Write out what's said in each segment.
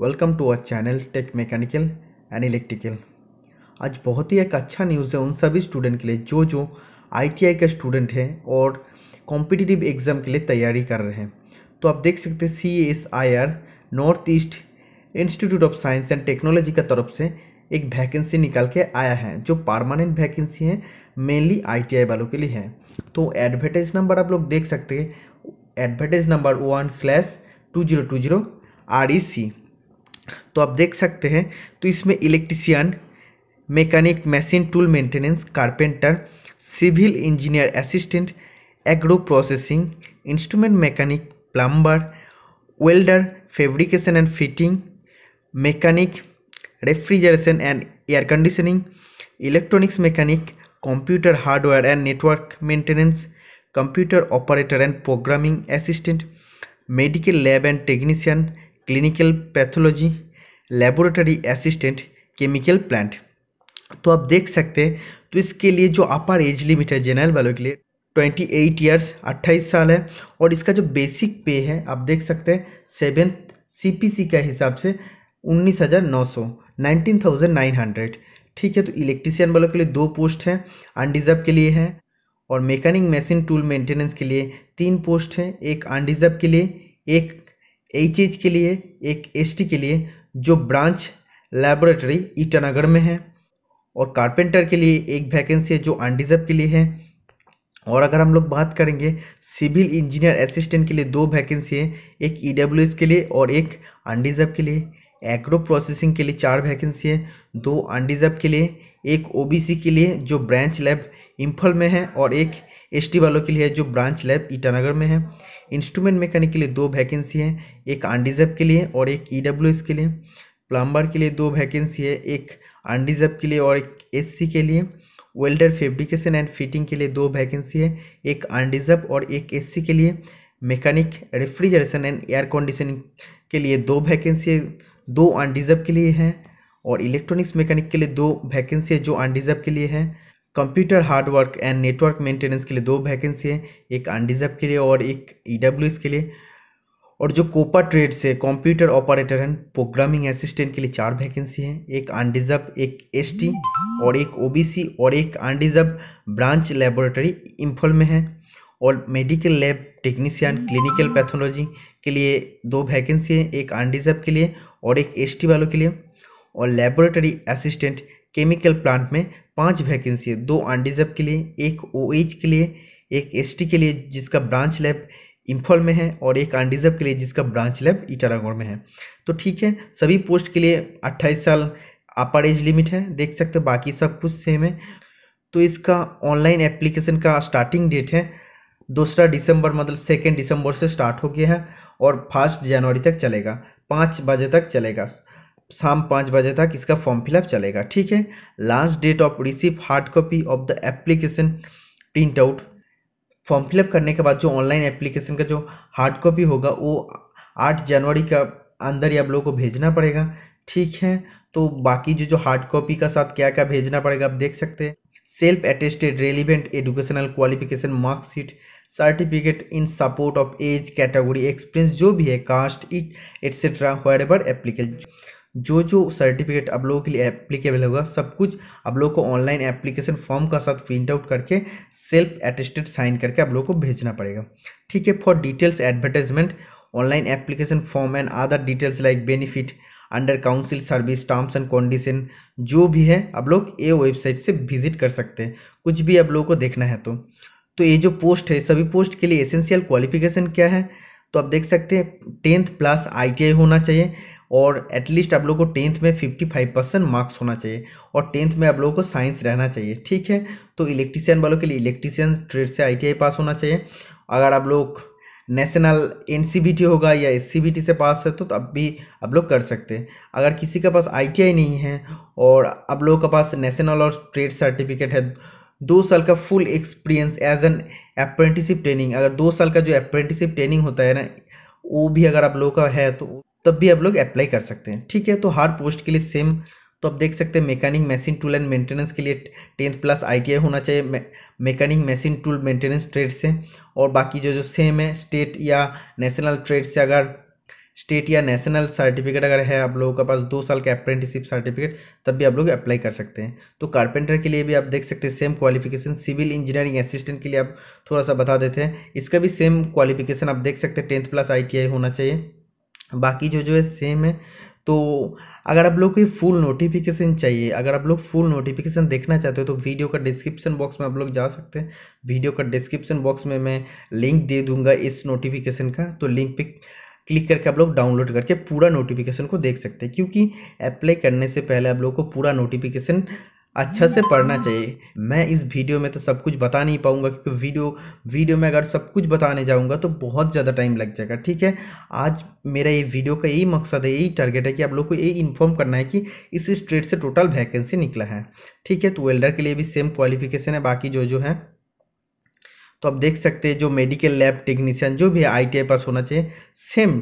welcome to our channel tech mechanical and electrical आज बहुत ही एक अच्छा न्यूज़ है उन सभी स्टूडेंट के लिए जो जो आईटीआई के स्टूडेंट हैं और कॉम्पिटिटिव एग्ज़ाम के लिए तैयारी कर रहे हैं तो आप देख सकते हैं C S I R north east institute of science and technology की तरफ से एक वैकेंसी निकाल के आया है जो परमानेंट वैकेंसी है मेनली आई वालों के लिए है तो एडवर्टाइज नंबर आप लोग देख सकते हैं advertise number one slash two zero two zero R E C तो आप देख सकते हैं तो इसमें electrician mechanic machine tool maintenance carpenter civil engineer assistant agro processing instrument mechanic plumber welder fabrication and fitting mechanic refrigeration and air conditioning electronics mechanic computer hardware and network maintenance computer operator and programming assistant medical lab and technician clinical pathology laboratory assistant chemical plant तो आप देख सकते हैं तो इसके लिए जो upper age limit है जनरल वालों के लिए ट्वेंटी एट ईयर्स अट्ठाईस साल है और इसका जो बेसिक पे है आप देख सकते हैं सेवेंथ सीपीसी का हिसाब से उन्नीस हज़ार नौ सौ नाइनटीन थाउजेंड नाइन हंड्रेड ठीक है तो इलेक्ट्रीशियन वालों के लिए दो पोस्ट हैं अनडिजर्व के लिए हैं और मैकेनिक मशीन टूल मेंटेनेंस के लिए तीन पोस्ट हैं एक अनडिजर्व के लिए एक यही चीज़ के लिए एक एस के लिए जो ब्रांच लेबोरेटरी ईटानगर में है और कारपेंटर के लिए एक वैकेंसी है जो अनडिजर्व के लिए है और अगर हम लोग बात करेंगे सिविल इंजीनियर असिस्टेंट के लिए दो वैकेंसी है एक ई के लिए और एक अनडिजर्व के लिए एग्रो प्रोसेसिंग के लिए चार वैकेंसी है दो अनडिजर्व के लिए एक सी के लिए जो ब्रांच लैब इम्फल में है और एक टी वालों के लिए जो ब्रांच लैब ईटानगर में है इंस्ट्रूमेंट मैकेनिक के लिए दो वैकेंसी हैं एक आनडिजर्व के लिए और एक ई के लिए प्लम्बर के लिए दो वैकेंसी है एक अनडिजर्व के लिए और एक एस के लिए वेल्डर फेब्रिकेशन एंड फिटिंग के लिए दो वैकेंसी है एक अनडिजर्व और एक एस के लिए mechanic refrigeration and air conditioning के लिए दो वैकेंसी है दो अनडिजर्व के लिए है और इलेक्ट्रॉनिक्स मैकेनिक के लिए दो वैकेंसी है जो अनडिजर्व के लिए है computer hardware and network maintenance के लिए दो वैकेंसी है एक अनडिजर्व के लिए और एक ई e के लिए और जो कोपा ट्रेड से computer operator and programming assistant के लिए चार वैकेंसी हैं एक अनडिजर्व एक एस और एक ओ और एक अनडिजर्व ब्रांच लेबोरेटरी इम्फल में है और medical lab technician clinical pathology के लिए दो वैकेंसी हैं एक अनडिजर्व के लिए और एक एस वालों के लिए और लेबोरेटरी असिस्टेंट केमिकल प्लांट में पांच वैकेंसी है दो आंडीजब के लिए एक ओ OH के लिए एक एसटी के लिए जिसका ब्रांच लैब इम्फॉल में है और एक आंडीजब के लिए जिसका ब्रांच लैब इटारागोड़ में है तो ठीक है सभी पोस्ट के लिए अट्ठाईस साल अपर एज लिमिट है देख सकते हो बाकी सब कुछ सेम है तो इसका ऑनलाइन एप्लीकेशन का स्टार्टिंग डेट है दूसरा दिसंबर मतलब सेकेंड दिसंबर से स्टार्ट हो गया है और फर्स्ट जनवरी तक चलेगा पाँच बजे तक चलेगा शाम पाँच बजे तक इसका फॉर्म फिलअप चलेगा ठीक है last date of receive hard copy of the application print out form fill up करने के बाद जो ऑनलाइन एप्लीकेशन का जो हार्ड कॉपी होगा वो आठ जनवरी का अंदर ही आप लोगों को भेजना पड़ेगा ठीक है तो बाकी जो जो हार्ड कॉपी का साथ क्या क्या भेजना पड़ेगा आप देख सकते हैं self attested relevant educational qualification marksheet certificate in support of age category experience जो भी है caste it etcetera wherever application जो जो सर्टिफिकेट आप लोगों के लिए एप्लीकेबल होगा सब कुछ आप लोगों को ऑनलाइन एप्लीकेशन फॉर्म का साथ प्रिंट आउट करके सेल्फ एटेस्टेड साइन करके आप लोगों को भेजना पड़ेगा ठीक है for details advertisement online application form and other details like benefit under council service terms and condition जो भी है आप लोग ये वेबसाइट से विजिट कर सकते हैं कुछ भी आप लोगों को देखना है तो तो ये जो पोस्ट है सभी पोस्ट के लिए एसेंशियल क्वालिफिकेशन क्या है तो आप देख सकते हैं टेंथ प्लस आई होना चाहिए और एटलीस्ट आप लोगों को टेंथ में फिफ्टी फाइव परसेंट मार्क्स होना चाहिए और टेंथ में आप लोगों को साइंस रहना चाहिए ठीक है तो इलेक्ट्रीशियन वालों के लिए इलेक्ट्रीशियन ट्रेड से आई पास होना चाहिए अगर आप लोग नेशनल एन होगा या एस से पास है तो तब भी आप लोग कर सकते हैं अगर किसी के पास आई नहीं है और आप लोगों के पास नेशनल और ट्रेड सर्टिफिकेट है दो साल का full experience as an apprenticeship training अगर दो साल का जो अप्रेंटिसिप ट्रेनिंग होता है ना वो भी अगर आप लोगों का है तो तब भी आप लोग अप्लाई कर सकते हैं ठीक है तो हर पोस्ट के लिए सेम तो आप देख सकते हैं mechanic machine tool and maintenance के लिए टेंथ प्लस आईटीआई होना चाहिए mechanic machine tool maintenance trade से और बाकी जो जो सेम है स्टेट या नेशनल ट्रेड से अगर स्टेट या नेशनल सर्टिफिकेट अगर है आप लोगों के पास दो साल का अप्रेंटिसिप सर्टिफिकेट तब भी आप लोग अप्लाई कर सकते हैं तो कारपेंटर के लिए भी आप देख सकते हैं same qualification civil engineering assistant के लिए आप थोड़ा सा बता देते हैं इसका भी सेम क्वालिफिकेशन आप देख सकते हैं टेंथ प्लस आई होना चाहिए बाकी जो जो है सेम है तो अगर आप लोग को फुल नोटिफिकेशन चाहिए अगर आप लोग फुल नोटिफिकेशन देखना चाहते हो तो वीडियो का डिस्क्रिप्शन बॉक्स में आप लोग जा सकते हैं वीडियो का डिस्क्रिप्शन बॉक्स में मैं लिंक दे दूंगा इस नोटिफिकेशन का तो लिंक पे क्लिक करके आप लोग डाउनलोड करके पूरा नोटिफिकेशन को देख सकते हैं क्योंकि अप्लाई करने से पहले आप लोग को पूरा नोटिफिकेशन अच्छा से पढ़ना चाहिए मैं इस वीडियो में तो सब कुछ बता नहीं पाऊंगा क्योंकि वीडियो वीडियो में अगर सब कुछ बताने जाऊंगा तो बहुत ज़्यादा टाइम लग जाएगा ठीक है आज मेरा ये वीडियो का यही मकसद है यही टारगेट है कि आप लोग को यही इन्फॉर्म करना है कि इस स्ट्रेट से टोटल वैकेंसी निकला है ठीक है तो वेल्डर के लिए भी सेम क्वालिफिकेशन है बाकी जो जो है तो आप देख सकते हैं जो मेडिकल लैब टेक्नीशियन जो भी आई पास होना चाहिए सेम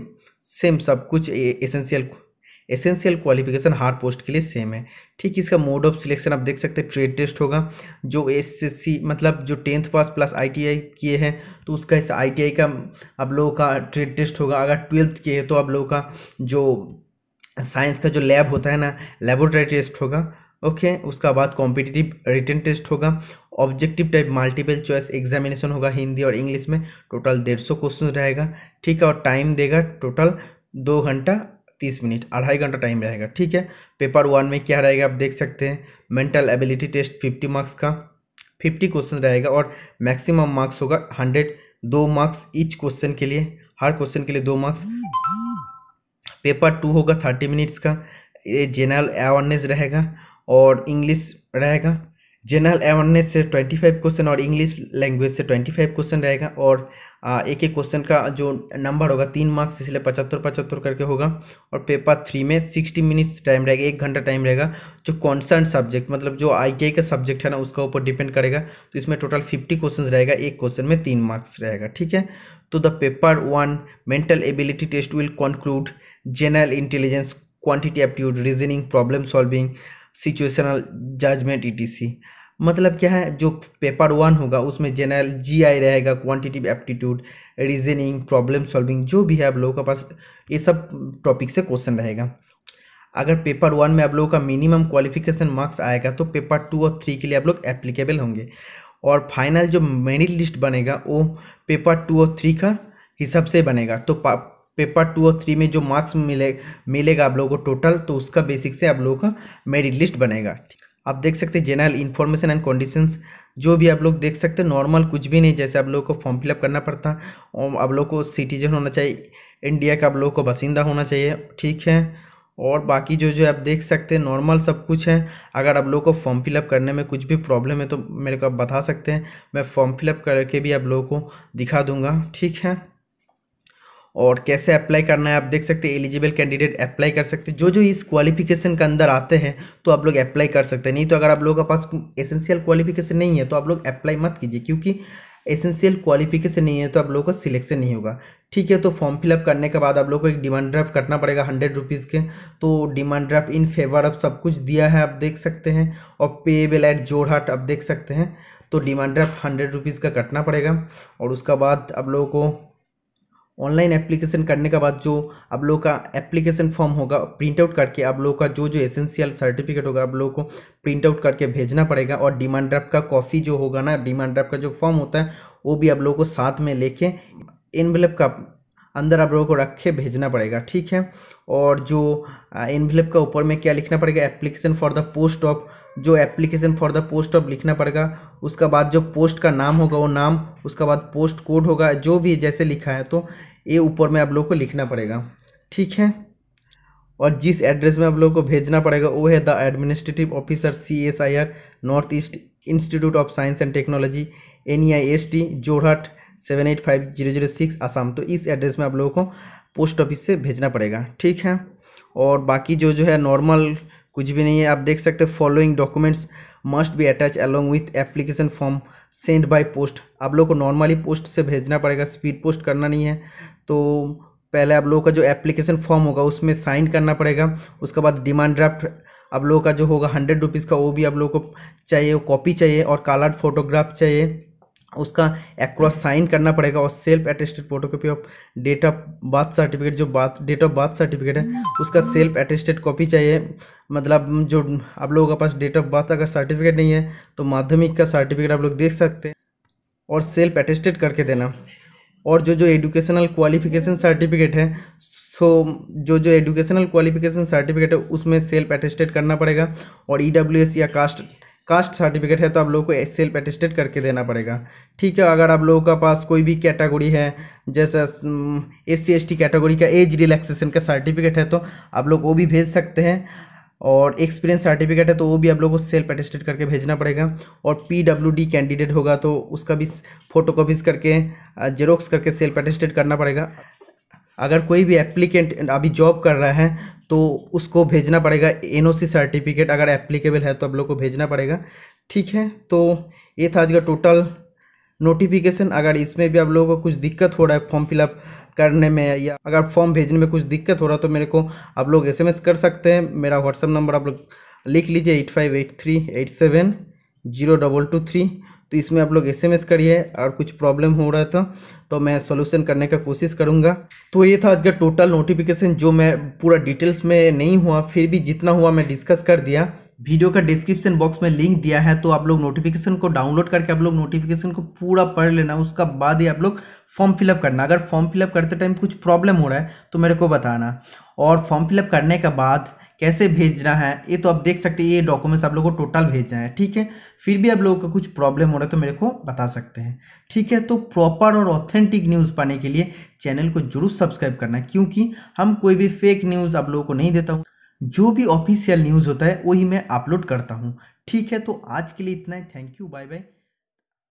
सेम सब कुछ एसेंशियल एसेंशियल क्वालिफिकेशन हर पोस्ट के लिए सेम है ठीक इसका मोड ऑफ सिलेक्शन आप देख सकते हैं ट्रेड टेस्ट होगा जो एस मतलब जो टेंथ पास प्लस आई किए हैं तो उसका इस आई का आप लोगों का ट्रेड टेस्ट होगा अगर ट्वेल्थ किए हैं तो आप लोगों का जो साइंस का जो लैब होता है ना लेबोरेटरी टेस्ट होगा ओके okay, उसका बाद कॉम्पिटिटिव रिटर्न टेस्ट होगा objective type multiple choice examination होगा हिंदी और इंग्लिश में टोटल डेढ़ सौ क्वेश्चन रहेगा ठीक है और टाइम देगा टोटल दो घंटा तीस मिनट अढ़ाई घंटा टाइम रहेगा ठीक है पेपर वन में क्या रहेगा आप देख सकते हैं mental ability test fifty marks का फिफ्टी क्वेश्चन रहेगा और मैक्सिमम मार्क्स होगा हंड्रेड दो मार्क्स ईच क्वेश्चन के लिए हर क्वेश्चन के लिए दो मार्क्स पेपर टू होगा थर्टी मिनट्स का ये जनरल अवेयरनेस रहेगा और इंग्लिश रहेगा जनरल अवेयरनेस से ट्वेंटी फाइव क्वेश्चन और इंग्लिश लैंग्वेज से ट्वेंटी फाइव क्वेश्चन रहेगा और एक एक क्वेश्चन का जो नंबर होगा तीन मार्क्स इसलिए पचहत्तर पचहत्तर करके होगा और पेपर थ्री में सिक्सटी मिनट्स टाइम रहेगा एक घंटा टाइम रहेगा जो कॉन्सर्न सब्जेक्ट मतलब जो आई का सब्जेक्ट है ना उसका ऊपर डिपेंड करेगा तो इसमें टोटल फिफ्टी क्वेश्चन रहेगा एक क्वेश्चन में तीन मार्क्स रहेगा ठीक है तो the paper one mental ability test will conclude general intelligence quantity aptitude reasoning problem solving situational judgement ई मतलब क्या है जो पेपर वन होगा उसमें जनरल जी आई रहेगा quantitative aptitude reasoning problem solving जो भी है आप लोगों के पास ये सब टॉपिक से क्वेश्चन रहेगा अगर पेपर वन में आप लोगों का मिनिमम क्वालिफिकेशन मार्क्स आएगा तो पेपर टू और थ्री के लिए आप लोग एप्लीकेबल होंगे और फाइनल जो मेरिट लिस्ट बनेगा वो पेपर टू और थ्री का हिसाब से बनेगा तो पेपर टू और थ्री में जो मार्क्स मिले मिलेगा आप लोगों को टोटल तो उसका बेसिक से आप लोगों का मेरिट लिस्ट बनेगा ठीक आप देख सकते हैं जनरल इन्फॉर्मेशन एंड कंडीशंस जो भी आप लोग देख सकते हैं नॉर्मल कुछ भी नहीं जैसे आप लोगों को फॉर्म फिलअप करना पड़ता और आप लोग को सिटीजन होना चाहिए इंडिया का आप लोगों को बसिंदा होना चाहिए ठीक है और बाकी जो जो आप देख सकते हैं नॉर्मल सब कुछ है अगर आप लोग को फॉर्म फिलअप करने में कुछ भी प्रॉब्लम है तो मेरे को आप बता सकते हैं मैं फॉर्म फिलअप करके भी आप लोगों को दिखा दूँगा ठीक है और कैसे अप्लाई करना है आप देख सकते हैं एलिजिबल कैंडिडेट अप्लाई कर सकते हैं जो जो इस क्वालिफिकेशन के अंदर आते हैं तो आप लोग अप्लाई कर सकते हैं नहीं तो अगर आप लोगों के पास एसेंशियल क्वालिफिकेशन नहीं है तो आप लोग अप्लाई मत कीजिए क्योंकि एसेंशियल क्वालिफिकेशन नहीं है तो आप लोगों का सिलेक्शन नहीं होगा ठीक है तो फॉर्म फिलअप करने के बाद आप लोगों को एक डिमांड ड्राफ्ट करना पड़ेगा हंड्रेड रुपीज़ के तो demand draft in favour of सब कुछ दिया है आप देख सकते हैं और पेबल एट जोड़हाट आप देख सकते हैं तो डिमांड ड्राफ्ट हंड्रेड रुपीज़ का कटना पड़ेगा और उसका बाद आप लोगों को ऑनलाइन एप्लीकेशन करने के बाद जो आप लोग का एप्लीकेशन फॉर्म होगा प्रिंट आउट करके आप लोग का जो जो एसेंशियल सर्टिफिकेट होगा आप लोगों को प्रिंट आउट करके भेजना पड़ेगा और डिमांड ड्राफ्ट का कॉपी जो होगा ना डिमांड ड्राफ्ट का जो फॉर्म होता है वो भी आप लोग को साथ में लेके इनवेलप का अंदर आप लोगों को रख के भेजना पड़ेगा ठीक है और जो इनविलप का ऊपर में क्या लिखना पड़ेगा application for the post of जो application for the post of लिखना पड़ेगा उसका बाद जो पोस्ट का नाम होगा वो नाम उसका बाद पोस्ट कोड होगा जो भी जैसे लिखा है तो ये ऊपर में आप लोग को लिखना पड़ेगा ठीक है और जिस एड्रेस में आप लोगों को भेजना पड़ेगा वो है the administrative officer C S I R north east institute of science and technology N E I S T Jorhat seven eight five zero zero six Assam तो इस एड्रेस में आप लोगों को पोस्ट ऑफिस से भेजना पड़ेगा ठीक है और बाकी जो जो है नॉर्मल कुछ भी नहीं है आप देख सकते following documents must be attach along with application form send by post आप लोग को नॉर्मली पोस्ट से भेजना पड़ेगा स्पीड पोस्ट करना नहीं है तो पहले आप लोगों का जो एप्लीकेशन फॉर्म होगा उसमें साइन करना पड़ेगा उसके बाद डिमांड ड्राफ्ट आप लोगों का जो होगा हंड्रेड रुपीज़ का वो भी आप लोगों को चाहिए कॉपी चाहिए और कलर्ड फोटोग्राफ चाहिए उसका एक्रॉस साइन करना पड़ेगा और self attested photocopy of date of birth certificate जो birth date of birth certificate है उसका सेल्फ अटेस्टेड कॉपी चाहिए मतलब जो आप लोगों के पास डेट ऑफ बर्थ अगर सर्टिफिकेट नहीं है तो माध्यमिक का सर्टिफिकेट आप लोग देख सकते हैं और सेल्फ अटेस्टेड करके देना और जो जो एडुकेशनल क्वालिफिकेशन सर्टिफिकेट है सो जो जो एडुकेशनल क्वालिफिकेशन सर्टिफिकेट है उसमें सेल्फ अटेस्टेड करना पड़ेगा और ई e या कास्ट कास्ट सर्टिफिकेट है तो आप लोगों को सेल्फ एटेस्टेड करके देना पड़ेगा ठीक है अगर आप लोगों का पास कोई भी कैटेगरी है जैसे S C S T category का एज रिलैक्सेशन का सर्टिफिकेट है तो आप लोग वो भी भेज सकते हैं और एक्सपीरियंस सर्टिफिकेट है तो वो भी आप लोगों को सेल्फ एटेस्टेड करके भेजना पड़ेगा और पी डब्ल्यू डी कैंडिडेट होगा तो उसका भी फोटो करके जेरोक्स करके सेल्फ एटेस्टेड करना पड़ेगा अगर कोई भी एप्लीकेंट अभी जॉब कर रहा है तो उसको भेजना पड़ेगा एन सर्टिफिकेट अगर एप्लीकेबल है तो आप लोग को भेजना पड़ेगा ठीक है तो ये था आज का टोटल नोटिफिकेशन अगर इसमें भी आप लोगों को कुछ दिक्कत हो रहा है फॉर्म फिलअप करने में या अगर फॉर्म भेजने में कुछ दिक्कत हो रहा है तो मेरे को आप लोग एसएमएस कर सकते हैं मेरा व्हाट्सअप नंबर आप लोग लिख लीजिए eight five eight three eight seven zero double two three तो इसमें आप लोग एसएमएस करिए और कुछ प्रॉब्लम हो रहा था तो, तो मैं सोल्यूशन करने का कोशिश करूँगा तो ये था आज का टोटल नोटिफिकेशन जो मैं पूरा डिटेल्स में नहीं हुआ फिर भी जितना हुआ मैं डिस्कस कर दिया वीडियो का डिस्क्रिप्शन बॉक्स में लिंक दिया है तो आप लोग नोटिफिकेशन को डाउनलोड करके आप लोग नोटिफिकेशन को पूरा पढ़ लेना उसका बाद ही आप लोग फॉर्म फिलअप करना अगर फॉर्म फिलअप करते टाइम कुछ प्रॉब्लम हो रहा है तो मेरे को बताना और फॉर्म फिलअप करने के बाद कैसे भेजना है ये तो आप देख सकते हैं ये डॉक्यूमेंट्स आप लोगों को टोटल भेजना है ठीक है फिर भी आप लोगों का कुछ प्रॉब्लम हो रहा है तो मेरे को बता सकते हैं ठीक है तो प्रॉपर और ऑथेंटिक न्यूज़ पाने के लिए चैनल को जरूर सब्सक्राइब करना क्योंकि हम कोई भी फेक न्यूज़ आप लोगों को नहीं देता हूँ जो भी ऑफिशियल न्यूज़ होता है वही मैं अपलोड करता हूँ ठीक है तो आज के लिए इतना ही थैंक यू बाय बाय